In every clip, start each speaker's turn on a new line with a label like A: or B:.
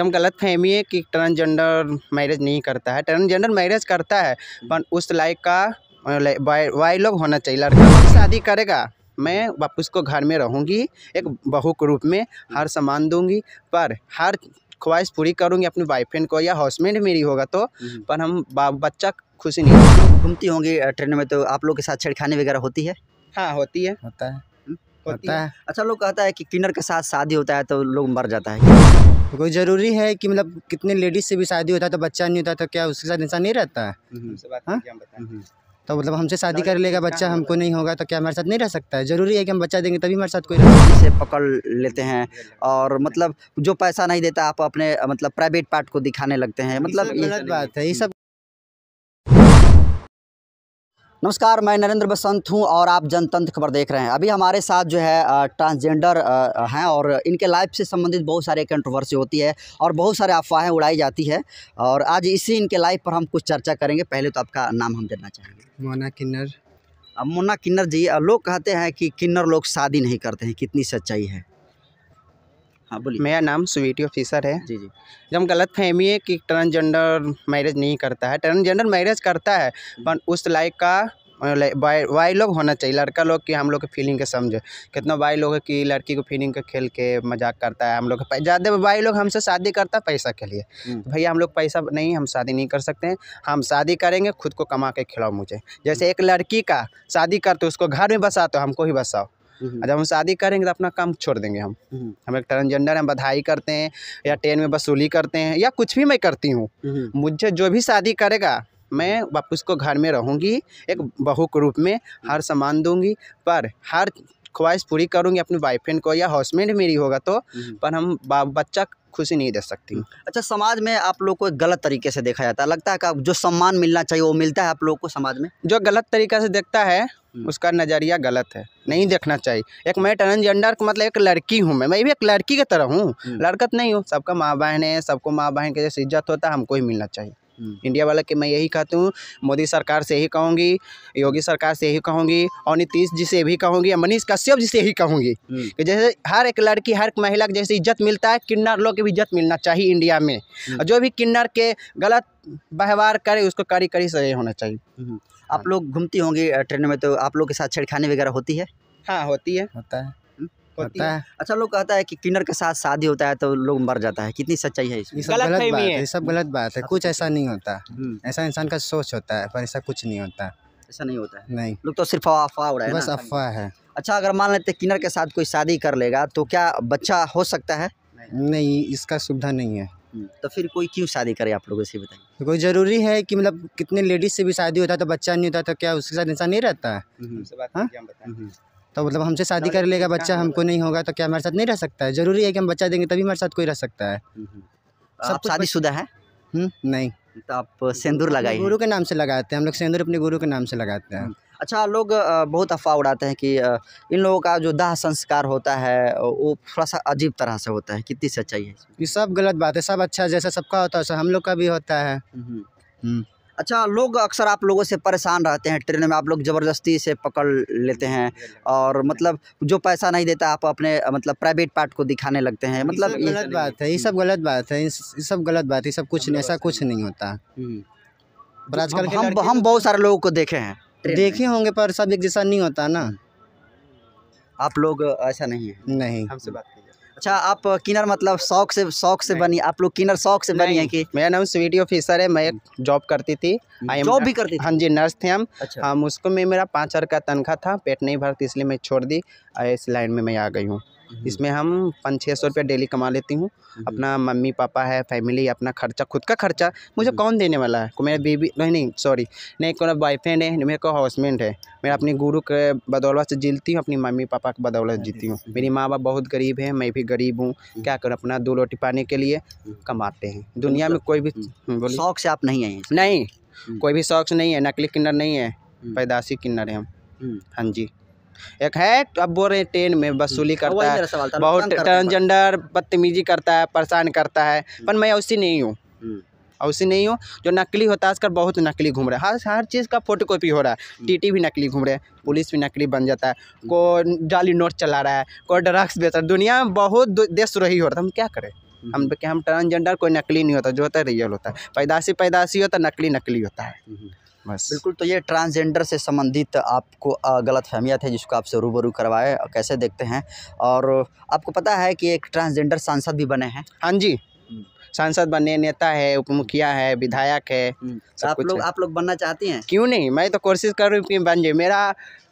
A: हम गलत फहमी है कि ट्रांसजेंडर मैरिज नहीं करता है ट्रांसजेंडर मैरिज करता है पर उस लाइक का वाई लोग होना चाहिए लड़का शादी करेगा मैं वापस को घर में रहूँगी एक बहू के रूप में हर सामान दूँगी पर हर ख्वाहिश पूरी करूँगी अपने बॉयफ्रेंड को या हाउसमेंड मेरी होगा तो हम्म। पर हम बच्चा खुशी नहीं घूमती होंगी ट्रेन में तो आप लोग के साथ छेड़खानी वगैरह होती है हाँ होती है होता
B: है हम्म, होता है अच्छा लोग कहता है कि किन्नर के साथ शादी होता है तो लोग मर जाता है
C: कोई ज़रूरी है कि मतलब कितने लेडीज़ से भी शादी होता है तो बच्चा नहीं होता तो क्या उसके साथ इंसान नहीं रहता है हम्म, हाँ? हम्म। तो मतलब हमसे शादी कर लेगा बच्चा हमको नहीं होगा तो क्या हमारे साथ नहीं रह सकता है ज़रूरी
B: है कि हम बच्चा देंगे तभी हमारे साथ कोई से पकड़ लेते हैं और मतलब जो पैसा नहीं देता आप अपने मतलब प्राइवेट पार्ट को दिखाने लगते हैं मतलब गलत बात है ये सब नमस्कार मैं नरेंद्र बसंत हूं और आप जनतंत्र खबर देख रहे हैं अभी हमारे साथ जो है ट्रांसजेंडर हैं और इनके लाइफ से संबंधित बहुत सारे कंट्रोवर्सी होती है और बहुत सारे अफवाहें उड़ाई जाती है और आज इसी इनके लाइफ पर हम कुछ चर्चा करेंगे पहले तो आपका नाम हम देना चाहेंगे मोना किन्नर अब मोना किन्नर जी लोग कहते हैं कि किन्नर लोग शादी नहीं करते हैं कितनी सच्चाई है हाँ बोलिए मेरा नाम स्वीटी ऑफिसर
A: है जी जी जब गलत फहमी है कि ट्रांसजेंडर मैरिज नहीं करता है ट्रांसजेंडर मैरिज करता है पर उस लाइक का वाई लोग होना चाहिए लड़का लोग कि हम लोग के फीलिंग के समझे कितना वाई लोग है कि लड़की को फीलिंग के खेल के मजाक करता है हम लोग ज़्यादा वाई लोग हमसे शादी करता है पैसा के लिए हम्म। तो भैया हम लोग पैसा नहीं हम शादी नहीं कर सकते हैं हम शादी करेंगे खुद को कमा के खिलाओ मुझे जैसे हम्म। एक लड़की का शादी करते तो उसको घर में बसा तो हमको ही बसाओ हम्म। जब हम शादी करेंगे तो अपना काम छोड़ देंगे हम हम्म। हम एक ट्रांसजेंडर हम बधाई करते हैं या ट्रेन में वसूली करते हैं या कुछ भी मैं करती हूँ हम्म। मुझे जो भी शादी करेगा मैं वापस को घर में रहूँगी एक बहू के रूप में हर सामान दूंगी पर हर ख्वाहिश पूरी करूँगी अपनी बॉयफ्रेंड को या हाउसमेंट मेरी होगा तो पर हम बच्चा खुशी नहीं दे सकती हम्म। अच्छा समाज में आप लोग को गलत तरीके से देखा जाता है लगता है कि जो सम्मान मिलना चाहिए वो मिलता है आप लोग को समाज में जो गलत तरीक़े से देखता है हम्म। उसका नज़रिया गलत है नहीं देखना चाहिए एक मैं ट्रांसजेंडर मतलब एक लड़की हूँ मैं मैं भी एक लड़की की तरह हूँ हम्म। लड़कत तो नहीं हूँ सबका माँ बहन है सबको माँ बहन के जैसे इज्जत होता है हमको ही मिलना चाहिए हम्म। इंडिया वाला के मैं यही कहती हूँ मोदी सरकार से ही कहूँगी योगी सरकार से ही कहूँगी और नीतीश जी से भी कहूँगी मनीष कश्यप जी से ही कहूँगी हम्म। कि जैसे हर एक लड़की हर एक महिला को जैसे इज्जत मिलता है किन्नर लोग की भी इज्जत मिलना चाहिए इंडिया में हम्म। जो भी किन्नर के गलत व्यवहार करे उसको कड़ी कड़ी सही होना चाहिए आप लोग घूमती होंगी ट्रेन में तो आप लोग के साथ छेड़खानी वगैरह होती है हाँ
B: होती है होता है होती है अच्छा लोग कहता है कि किन्नर के साथ शादी होता है तो लोग मर जाता है कितनी सच्चाई है इसमें गलत बात है ये सब गलत बात है कुछ ऐसा
C: नहीं होता हम्म। ऐसा इंसान का सोच होता है पर ऐसा कुछ नहीं होता
B: ऐसा नहीं होता है नहीं लोग तो सिर्फ अफवाह उड़ा बस अफवाह है अच्छा अगर मान लेते किन्नर के साथ कोई शादी कर लेगा तो क्या बच्चा हो सकता है नहीं इसका सुविधा नहीं है हम्म, तो फिर कोई क्यों शादी करे आप लोग से बताइए तो कोई ज़रूरी है कि मतलब कितने लेडीज
C: से भी शादी होता है तो बच्चा नहीं होता तो क्या उसके साथ इंसान नहीं रहता है
B: हम्म, हाँ?
C: तो मतलब हमसे शादी कर लेगा बच्चा हमको नहीं होगा तो क्या हमारे साथ नहीं रह सकता है ज़रूरी है कि हम बच्चा देंगे तभी हमारे साथ कोई रह सकता है
B: हम्म, हम्म। सब शुदा
C: है हम्म, नहीं
B: तो आप सिंदूर लगाइए गुरु के नाम
C: से लगाते हैं हम लोग सिंदूर अपने गुरु के नाम से लगाते हैं
B: अच्छा लोग बहुत अफवाह उड़ाते हैं कि इन लोगों का जो दाह संस्कार होता है वो थोड़ा सा अजीब तरह से होता है कितनी सच्चाई है ये
C: सब गलत बात है सब
B: अच्छा जैसा सबका होता है हम लोग का भी होता है अच्छा लोग अक्सर आप लोगों से परेशान रहते हैं ट्रेन में आप लोग ज़बरदस्ती से पकड़ लेते हैं और मतलब जो पैसा नहीं देता आप अपने मतलब प्राइवेट पार्ट को दिखाने लगते हैं मतलब ये गलत बात है ये सब
C: गलत बात है ये सब गलत बात है सब कुछ नहीं ऐसा कुछ नहीं होता हम्म। पर आजकल हम हम तो-
B: बहुत सारे लोगों को देखे हैं देखे होंगे पर सब एक जैसा नहीं होता ना आप लोग ऐसा नहीं है नहीं हमसे बात अच्छा आप किनर मतलब शौक से शौक
A: से बनी आप लोग किनर शौक से बनी है कि मेरा नाम स्वीटी ऑफिसर है मैं एक जॉब करती थी जॉब भी करती हाँ जी नर्स थे हम अच्छा। हम उसको में मेरा पाँच हजार का तनख्वाह था पेट नहीं भरती इसलिए मैं छोड़ दी इस लाइन में मैं आ गई हूँ हम्म। इसमें हम पाँच छः सौ रुपया डेली कमा लेती हूँ हम्म। अपना मम्मी पापा है फैमिली अपना खर्चा खुद का खर्चा मुझे हम्म। कौन देने वाला है को मेरा बीबी नहीं नहीं सॉरी नहीं कोई बॉयफ्रेंड है मेरे को हाउसमेंट है मैं अपने गुरु के बदौलत से जीती हूँ अपनी मम्मी पापा के बदौलत जीती हूँ मेरी माँ बाप बहुत गरीब है मैं भी गरीब हूँ क्या करूँ अपना दो रोटी पाने के लिए कमाते हैं दुनिया में मतलब कोई भी शौक से आप नहीं आए नहीं कोई भी शौक नहीं है नकली किन्नर नहीं है पैदाशी किन्नर है हम हाँ जी एक है तो अब बोल रहे हैं ट्रेन में वसूली हम्म, करता है बहुत ट्रांसजेंडर बदतमीजी करता है परेशान करता है हम्म। पर मैं उसी नहीं हूँ हम्म। उसी नहीं हो जो नकली होता है आजकल बहुत नकली घूम रहा है हर हर चीज़ का फोटो कॉपी हो रहा है टीटी भी नकली घूम रहे हैं पुलिस भी नकली बन जाता है कोई जाली नोट चला रहा है कोई ड्रग्स बेच रहा है दुनिया में बहुत देश रही हो रहा है हम क्या करें हम तो क्या हम ट्रांसजेंडर कोई नकली नहीं होता जो होता है रियल होता है पैदाशी पैदाशी होता नकली नकली होता है बस बिल्कुल तो ये ट्रांसजेंडर
B: से संबंधित आपको गलत फहमियात है जिसको आपसे रूबरू करवाए कैसे देखते हैं और आपको पता है कि एक ट्रांसजेंडर सांसद भी बने हैं हाँ जी
A: हम्म। सांसद बने नेता है उप मुखिया है विधायक है हम्म। आप लोग आप लोग बनना चाहती हैं क्यों नहीं मैं तो कोशिश कर रही हूँ कि बन जाए मेरा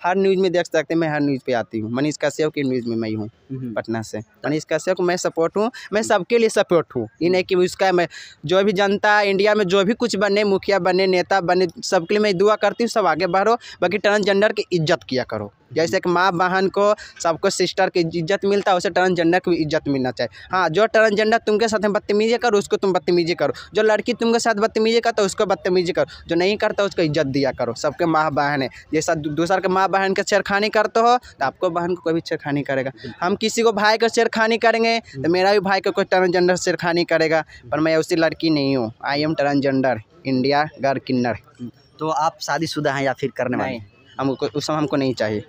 A: हर न्यूज़ में देख सकते हैं मैं हर न्यूज़ पे आती हूँ मनीष कश्यप की न्यूज़ में मैं हूँ हम्म। पटना से मनीष कश्यप मैं सपोर्ट हूँ मैं सबके लिए सपोर्ट हूँ ये नहीं कि उसका मैं जो भी जनता इंडिया में जो भी कुछ बने मुखिया बने नेता बने सबके लिए मैं दुआ करती हूँ सब आगे बढ़ो बाकी ट्रांसजेंडर की इज्जत किया करो जैसे कि माँ बहन को सबको सिस्टर की इज्जत मिलता है उसे ट्रांसजेंडर की इज्जत मिलना चाहिए हाँ जो ट्रांसजेंडर तुमके साथ बदतमीजी करो उसको तुम बदतमीजी करो जो लड़की तुमके साथ बदतमीजी करता उसको बदतमीजी करो जो नहीं करता उसको इज्जत दिया करो सबके माँ बहन है जैसा दूसर के माँ बहन का छेड़खानी करते हो तो आपको बहन को कोई भी करेगा हम किसी को भाई का छेड़खानी करेंगे तो मेरा भी भाई का कोई ट्रांसजेंडर छेड़खानी करेगा पर मैं उसी लड़की नहीं हूँ आई एम ट्रांसजेंडर इंडिया गर किन्नर तो आप शादीशुदा हैं या फिर करने वाले हमको उस समय हमको नहीं चाहिए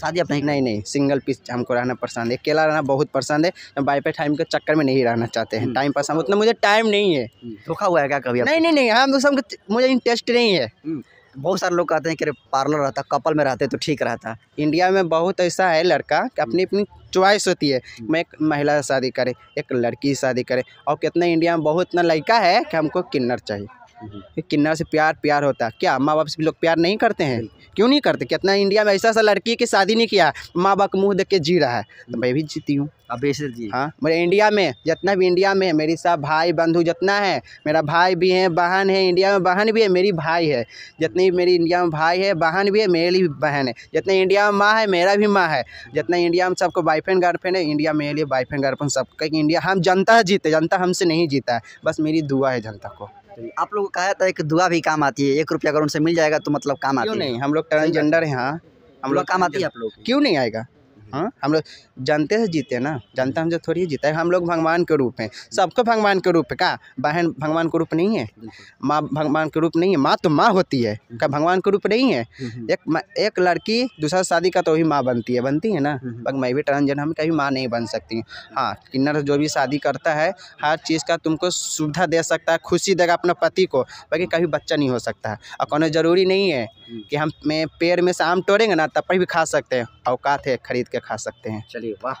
A: शादी नहीं नहीं नहीं सिंगल पीस हमको रहना पसंद है अकेला रहना बहुत पसंद है बाई पे टाइम के चक्कर में नहीं रहना चाहते हैं टाइम हम्म। पास हम उतना मुझे टाइम नहीं है हम्म। धोखा हुआ है क्या कभी नहीं नहीं नहीं हम उस तो मुझे इंटरेस्ट नहीं है हम्म। बहुत सारे लोग कहते हैं कि अरे पार्लर रहता कपल में रहते तो ठीक रहता इंडिया में बहुत ऐसा है लड़का कि अपनी अपनी चॉइस होती है मैं एक महिला से शादी करें एक लड़की से शादी करें और कितना इंडिया में बहुत इतना लड़का है कि हमको किन्नर चाहिए हम्म। किन्नर से प्यार प्यार होता है क्या माँ बाप से भी लोग प्यार नहीं करते हैं क्यों नहीं करते कितना इंडिया में ऐसा ऐसा लड़की की शादी नहीं किया माँ बाप मुँह देख के जी रहा है तो मैं भी जीती हूँ जी हाँ मेरे इंडिया में जितना भी इंडिया में मेरी सब भाई बंधु जितना है मेरा भाई भी है बहन है इंडिया में बहन भी है मेरी भाई है जितनी मेरी इंडिया में भाई है बहन भी है मेरी भी बहन है जितना इंडिया में माँ है मेरा भी माँ है जितना इंडिया में सबको बॉयफ्रेंड गर्लफ्रेंड है इंडिया मेरे लिए बॉयफ्रेंड गर्लफ्रेंड सबका इंडिया हम जनता जीते जनता हमसे नहीं जीता है बस मेरी दुआ है जनता को
B: तो आप लोग कहा था एक कि दुआ भी काम आती है एक रुपया अगर उनसे
A: मिल जाएगा तो मतलब काम आती है नहीं हम लोग ट्रांसजेंडर है हाँ।
B: हम लोग काम आती है आप लोग
A: क्यों नहीं आएगा हाँ हम लोग जानते से जीते ना हम हमसे थोड़ी जीता है हम लोग भगवान के रूप हैं सबको भगवान के रूप है का बहन भगवान के रूप नहीं है माँ भगवान के रूप नहीं है माँ तो माँ होती है का भगवान के रूप नहीं है हम्म। एक एक लड़की दूसरा शादी का तो वही माँ बनती है बनती है ना बस हम्म। मैं भी ट्रांसजेंड हम कभी माँ नहीं बन सकती हाँ किन्नर जो भी शादी करता है हर चीज़ का तुमको सुविधा दे सकता है खुशी देगा अपने पति को बाकी कभी बच्चा नहीं हो सकता है और कौन ज़रूरी नहीं है हम्म। कि हम में पेड़ में से आम तोड़ेंगे ना तब पर भी खा सकते हैं औकात है खरीद के खा सकते हैं चलिए वाह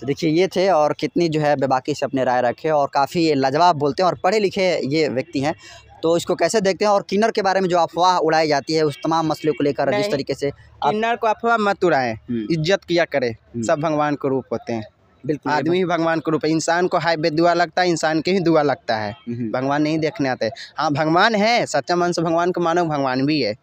A: तो देखिए ये थे और कितनी जो है बेबाकी से अपने राय रखे और
B: काफ़ी लाजवाब बोलते हैं और पढ़े लिखे ये व्यक्ति हैं तो इसको कैसे देखते हैं और किन्नर के बारे में जो अफवाह
A: उड़ाई जाती है उस तमाम
B: मसले को लेकर जिस तरीके से आप...
A: किन्नर को अफवाह मत उड़ाएं हम्म। इज्जत किया करें हम्म। सब भगवान के रूप होते हैं बिल्कुल आदमी ही भगवान के रूप है इंसान को हाई बेदुआ लगता है इंसान के ही दुआ लगता है हम्म। भगवान नहीं देखने आते हाँ भगवान है सच्चा मन से भगवान को मानो भगवान भी है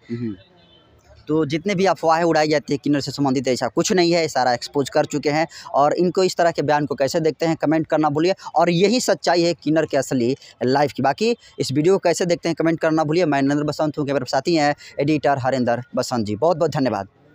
A: तो जितने भी अफवाहें उड़ाई जाती है किन्नर से संबंधित ऐसा कुछ नहीं है सारा
B: एक्सपोज कर चुके हैं और इनको इस तरह के बयान को कैसे देखते हैं कमेंट करना भूलिए और यही सच्चाई है किन्नर के असली लाइफ की बाकी इस वीडियो को कैसे देखते हैं कमेंट करना भूलिए मैं नरेंद्र बसंत हूँ कि मेरे साथी हैं एडिटर हरेंद्र बसंत जी बहुत बहुत धन्यवाद